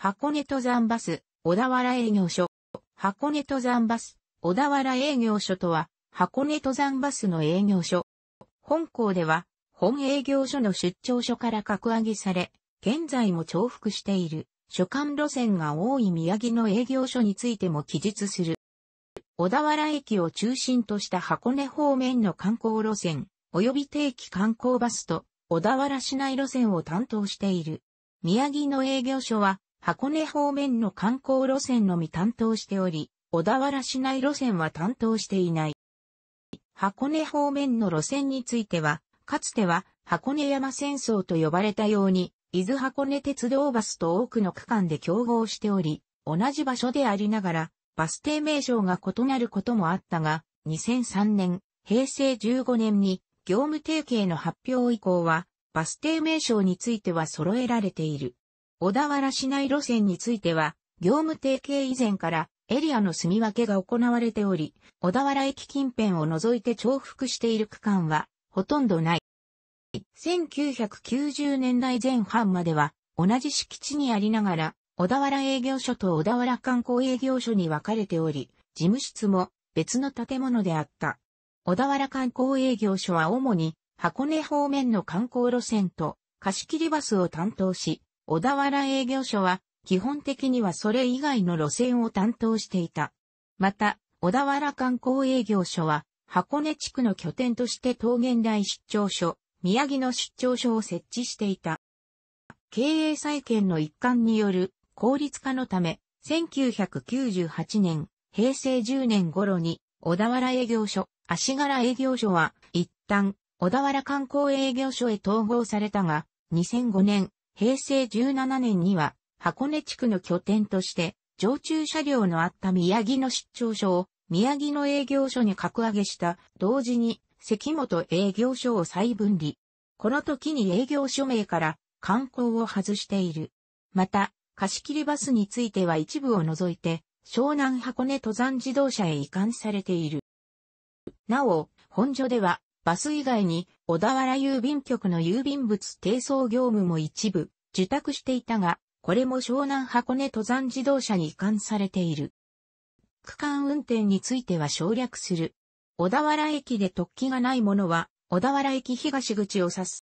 箱根登山バス、小田原営業所。箱根登山バス、小田原営業所とは、箱根登山バスの営業所。本校では、本営業所の出張所から格上げされ、現在も重複している、所管路線が多い宮城の営業所についても記述する。小田原駅を中心とした箱根方面の観光路線、及び定期観光バスと小田原市内路線を担当している。宮城の営業所は箱根方面の観光路線のみ担当しており、小田原市内路線は担当していない。箱根方面の路線については、かつては箱根山戦争と呼ばれたように、伊豆箱根鉄道バスと多くの区間で競合しており、同じ場所でありながら、バス停名称が異なることもあったが、2003年、平成15年に業務提携の発表以降は、バス停名称については揃えられている。小田原市内路線については、業務提携以前からエリアの住み分けが行われており、小田原駅近辺を除いて重複している区間はほとんどない。1990年代前半までは同じ敷地にありながら、小田原営業所と小田原観光営業所に分かれており、事務室も別の建物であった。小田原観光営業所は主に箱根方面の観光路線と貸し切りバスを担当し、小田原営業所は、基本的にはそれ以外の路線を担当していた。また、小田原観光営業所は、箱根地区の拠点として桃源台出張所、宮城の出張所を設置していた。経営再建の一環による効率化のため、1998年、平成10年頃に、小田原営業所、足柄営業所は、一旦、小田原観光営業所へ統合されたが、2005年、平成17年には箱根地区の拠点として常駐車両のあった宮城の出張所を宮城の営業所に格上げした同時に関本営業所を再分離。この時に営業所名から観光を外している。また、貸切バスについては一部を除いて、湘南箱根登山自動車へ移管されている。なお、本所では、バス以外に小田原郵便局の郵便物転送業務も一部受託していたが、これも湘南箱根登山自動車に移管されている。区間運転については省略する。小田原駅で突起がないものは、小田原駅東口を指す。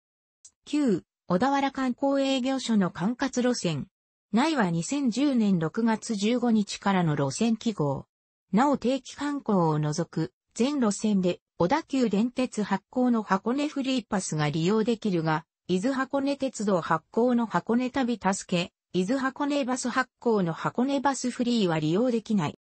旧、小田原観光営業所の管轄路線。内は2010年6月15日からの路線記号。なお定期観光を除く、全路線で小田急電鉄発行の箱根フリーパスが利用できるが、伊豆箱根鉄道発行の箱根旅助け、伊豆箱根バス発行の箱根バスフリーは利用できない。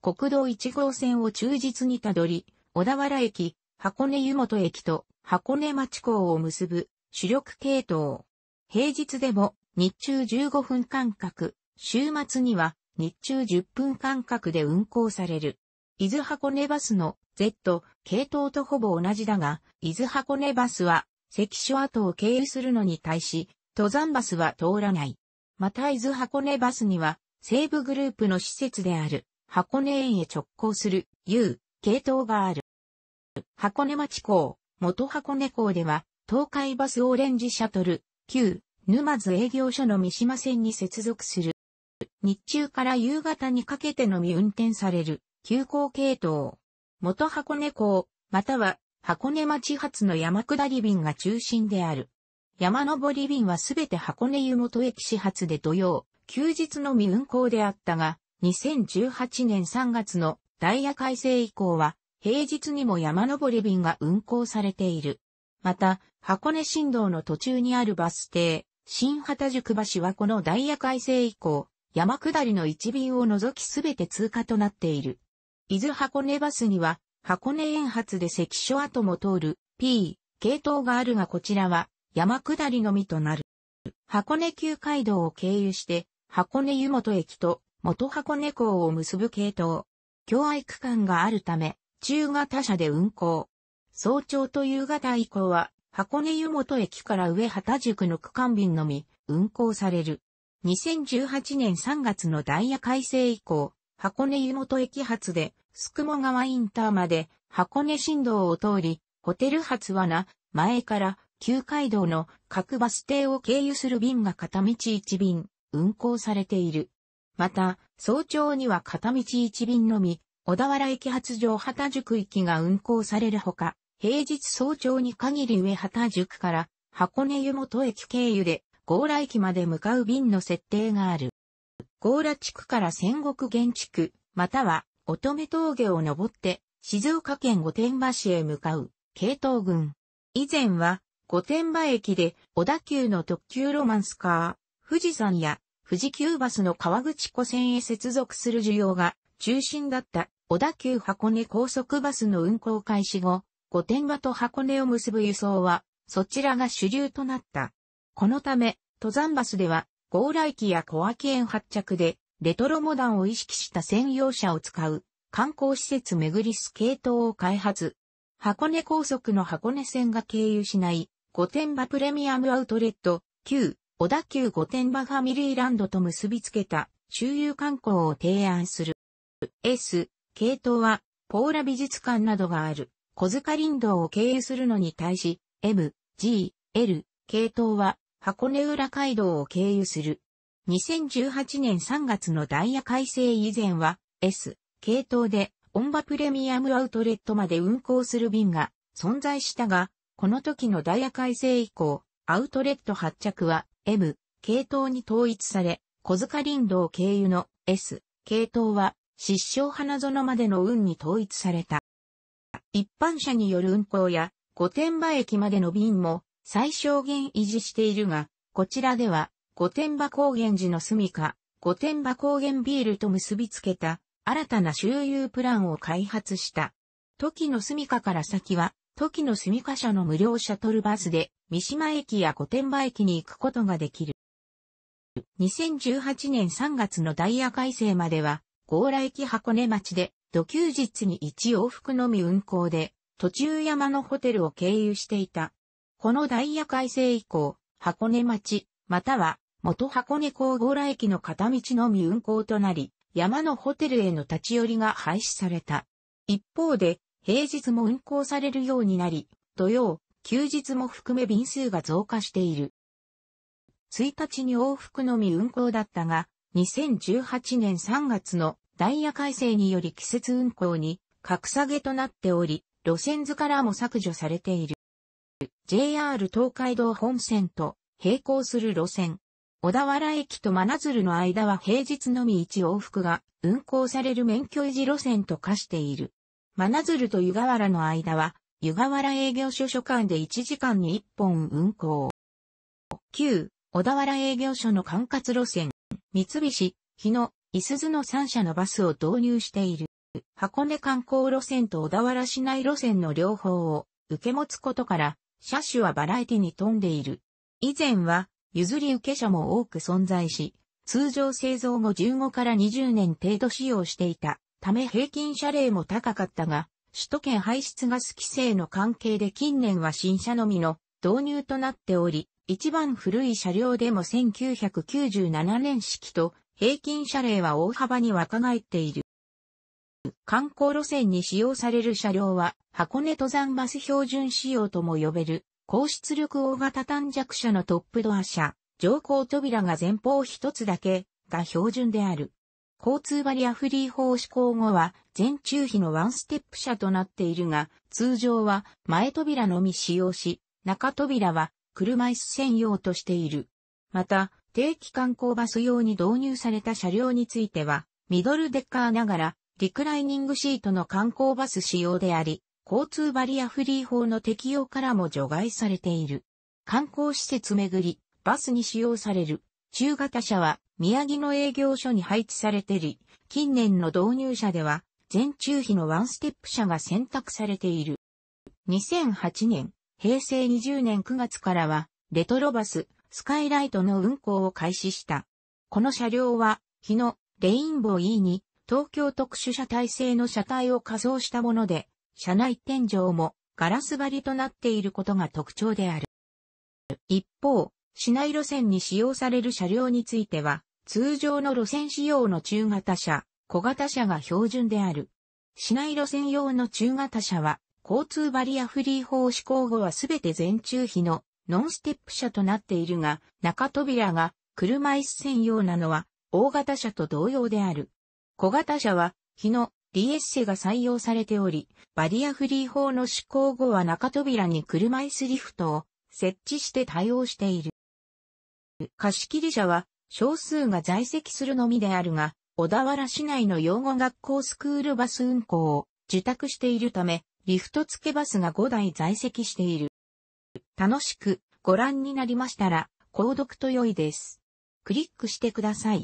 国道1号線を忠実にたどり、小田原駅、箱根湯本駅と箱根町港を結ぶ主力系統。平日でも日中15分間隔、週末には日中10分間隔で運行される。伊豆箱根バスの Z 系統とほぼ同じだが、伊豆箱根バスは関所跡を経由するのに対し、登山バスは通らない。また伊豆箱根バスには、西部グループの施設である、箱根園へ直行する、U、系統がある。箱根町港、元箱根港では、東海バスオレンジシャトル、旧、沼津営業所の三島線に接続する。日中から夕方にかけてのみ運転される、急行系統。元箱根港、または箱根町発の山下り便が中心である。山登り便はすべて箱根湯本駅始発で土曜、休日のみ運行であったが、2018年3月のダイヤ改正以降は、平日にも山登り便が運行されている。また、箱根新道の途中にあるバス停、新畑宿橋はこのダイヤ改正以降、山下りの一便を除きすべて通過となっている。伊豆箱根バスには、箱根沿発で関所跡も通る P 系統があるがこちらは山下りのみとなる。箱根旧街道を経由して箱根湯本駅と元箱根港を結ぶ系統。境愛区間があるため中型車で運行。早朝と夕方以降は箱根湯本駅から上畑宿の区間便のみ運行される。2018年3月のダイヤ改正以降、箱根湯本駅発で、宿も川インターまで、箱根新道を通り、ホテル発はな、前から、旧街道の各バス停を経由する便が片道1便、運行されている。また、早朝には片道1便のみ、小田原駅発上旗宿行きが運行されるほか、平日早朝に限り上旗宿から箱根湯本駅経由で強羅駅まで向かう便の設定がある。強羅地区から戦国原地区、または乙女峠を登って、静岡県御殿場市へ向かう、系統軍。以前は、御殿場駅で小田急の特急ロマンスカー、富士山や富士急バスの川口湖線へ接続する需要が中心だった小田急箱根高速バスの運行開始後、御殿場と箱根を結ぶ輸送は、そちらが主流となった。このため、登山バスでは高来機や小秋園発着で、レトロモダンを意識した専用車を使う、観光施設巡りスケートを開発。箱根高速の箱根線が経由しない、御殿場プレミアムアウトレット、旧、小田急御殿場ファミリーランドと結びつけた、周遊観光を提案する。S、系統は、ポーラ美術館などがある、小塚林道を経由するのに対し、M、G、L、系統は、箱根浦街道を経由する。2018年3月のダイヤ改正以前は S 系統でオンバプレミアムアウトレットまで運行する便が存在したが、この時のダイヤ改正以降、アウトレット発着は M 系統に統一され、小塚林道経由の S 系統は失笑花園までの運に統一された。一般車による運行や御殿場駅までの便も最小限維持しているが、こちらでは、御殿場高原寺の住処、御殿場高原ビールと結びつけた、新たな周遊プランを開発した。時の住処から先は、時の住処社の無料シャトルバスで、三島駅や御殿場駅に行くことができる。2018年3月のダイヤ改正までは、強羅駅箱根町で、土休日に一往復のみ運行で、途中山のホテルを経由していた。このダイヤ改正以降、箱根町、または元箱根工房ら駅の片道のみ運行となり、山のホテルへの立ち寄りが廃止された。一方で、平日も運行されるようになり、土曜、休日も含め便数が増加している。1日に往復のみ運行だったが、2018年3月のダイヤ改正により季節運行に格下げとなっており、路線図からも削除されている。JR 東海道本線と並行する路線。小田原駅と真鶴の間は平日のみ1往復が運行される免許維持路線と化している。真鶴と湯河原の間は湯河原営業所所間で1時間に1本運行。旧小田原営業所の管轄路線、三菱、日野、伊鈴の3社のバスを導入している。箱根観光路線と小田原市内路線の両方を受け持つことから、車種はバラエティに富んでいる。以前は、譲り受け車も多く存在し、通常製造後15から20年程度使用していたため平均車齢も高かったが、首都圏排出ガス規制の関係で近年は新車のみの導入となっており、一番古い車両でも1997年式と平均車齢は大幅に若返っている。観光路線に使用される車両は、箱根登山バス標準仕様とも呼べる、高出力大型短弱車のトップドア車、乗降扉が前方一つだけが標準である。交通バリアフリー法施行後は、全中比のワンステップ車となっているが、通常は前扉のみ使用し、中扉は車椅子専用としている。また、定期観光バス用に導入された車両については、ミドルデッカーながら、リクライニングシートの観光バス使用であり、交通バリアフリー法の適用からも除外されている。観光施設めぐり、バスに使用される中型車は宮城の営業所に配置されてり、近年の導入車では、全中比のワンステップ車が選択されている。2008年、平成20年9月からは、レトロバス、スカイライトの運行を開始した。この車両は、日レインボー E に東京特殊車体製の車体を仮装したもので、車内天井もガラス張りとなっていることが特徴である。一方、市内路線に使用される車両については、通常の路線仕様の中型車、小型車が標準である。市内路線用の中型車は、交通バリアフリー法施行後はすべて全中比のノンステップ車となっているが、中扉が車椅子専用なのは大型車と同様である。小型車は、日のリエッセが採用されており、バリアフリー法の施行後は中扉に車椅子リフトを設置して対応している。貸切車は少数が在籍するのみであるが、小田原市内の養護学校スクールバス運行を受託しているため、リフト付けバスが5台在籍している。楽しくご覧になりましたら、購読と良いです。クリックしてください。